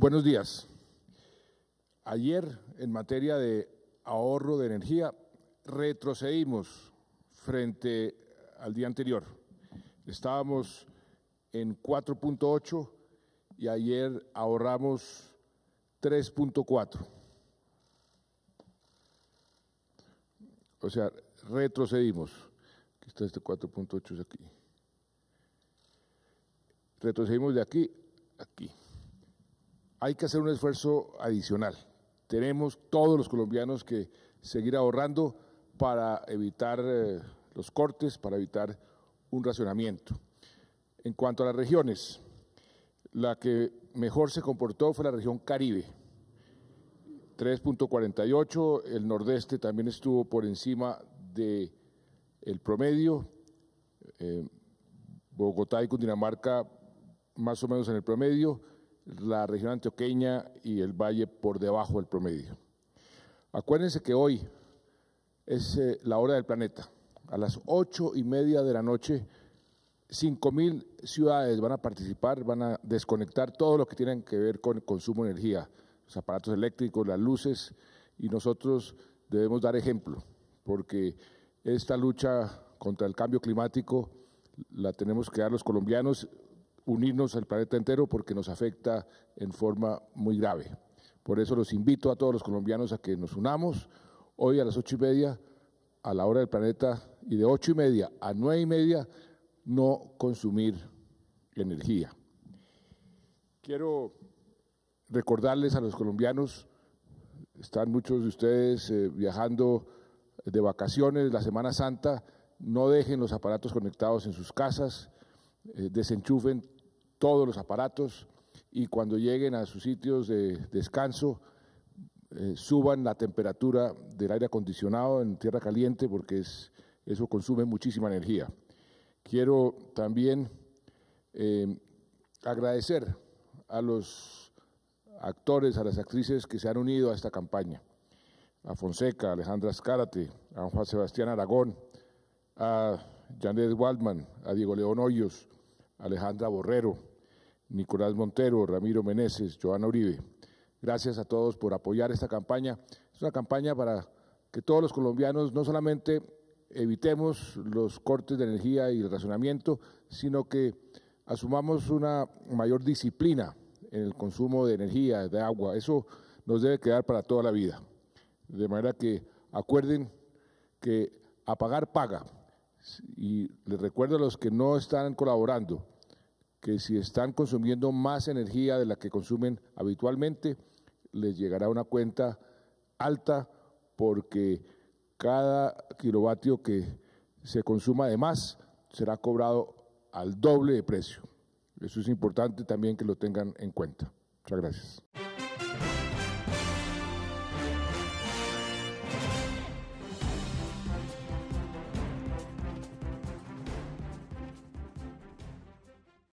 Buenos días. Ayer, en materia de ahorro de energía, retrocedimos frente al día anterior. Estábamos en 4.8 y ayer ahorramos 3.4. O sea, retrocedimos. Aquí está este 4.8 es aquí. Retrocedimos de aquí a aquí hay que hacer un esfuerzo adicional. Tenemos todos los colombianos que seguir ahorrando para evitar eh, los cortes, para evitar un racionamiento. En cuanto a las regiones, la que mejor se comportó fue la región Caribe, 3.48, el nordeste también estuvo por encima de promedio, eh, Bogotá y Cundinamarca más o menos en el promedio, la región antioqueña y el valle por debajo del promedio. Acuérdense que hoy es eh, la hora del planeta. A las ocho y media de la noche, cinco mil ciudades van a participar, van a desconectar todo lo que tienen que ver con el consumo de energía, los aparatos eléctricos, las luces, y nosotros debemos dar ejemplo, porque esta lucha contra el cambio climático la tenemos que dar los colombianos unirnos al planeta entero porque nos afecta en forma muy grave. Por eso los invito a todos los colombianos a que nos unamos hoy a las ocho y media a la hora del planeta y de ocho y media a nueve y media no consumir energía. Quiero recordarles a los colombianos, están muchos de ustedes eh, viajando de vacaciones, la Semana Santa, no dejen los aparatos conectados en sus casas, eh, desenchufen todos los aparatos y cuando lleguen a sus sitios de descanso eh, suban la temperatura del aire acondicionado en tierra caliente porque es, eso consume muchísima energía. Quiero también em, agradecer a los actores, a las actrices que se han unido a esta campaña, a Fonseca, a Alejandra Escárate a Juan Sebastián Aragón, a Janet Waldman, a Diego León Hoyos, Alejandra Borrero, Nicolás Montero, Ramiro Meneses, Joana Uribe. Gracias a todos por apoyar esta campaña. Es una campaña para que todos los colombianos no solamente evitemos los cortes de energía y el racionamiento, sino que asumamos una mayor disciplina en el consumo de energía, de agua. Eso nos debe quedar para toda la vida. De manera que acuerden que apagar paga. Y les recuerdo a los que no están colaborando que si están consumiendo más energía de la que consumen habitualmente, les llegará una cuenta alta porque cada kilovatio que se consuma de más será cobrado al doble de precio. Eso es importante también que lo tengan en cuenta. Muchas gracias.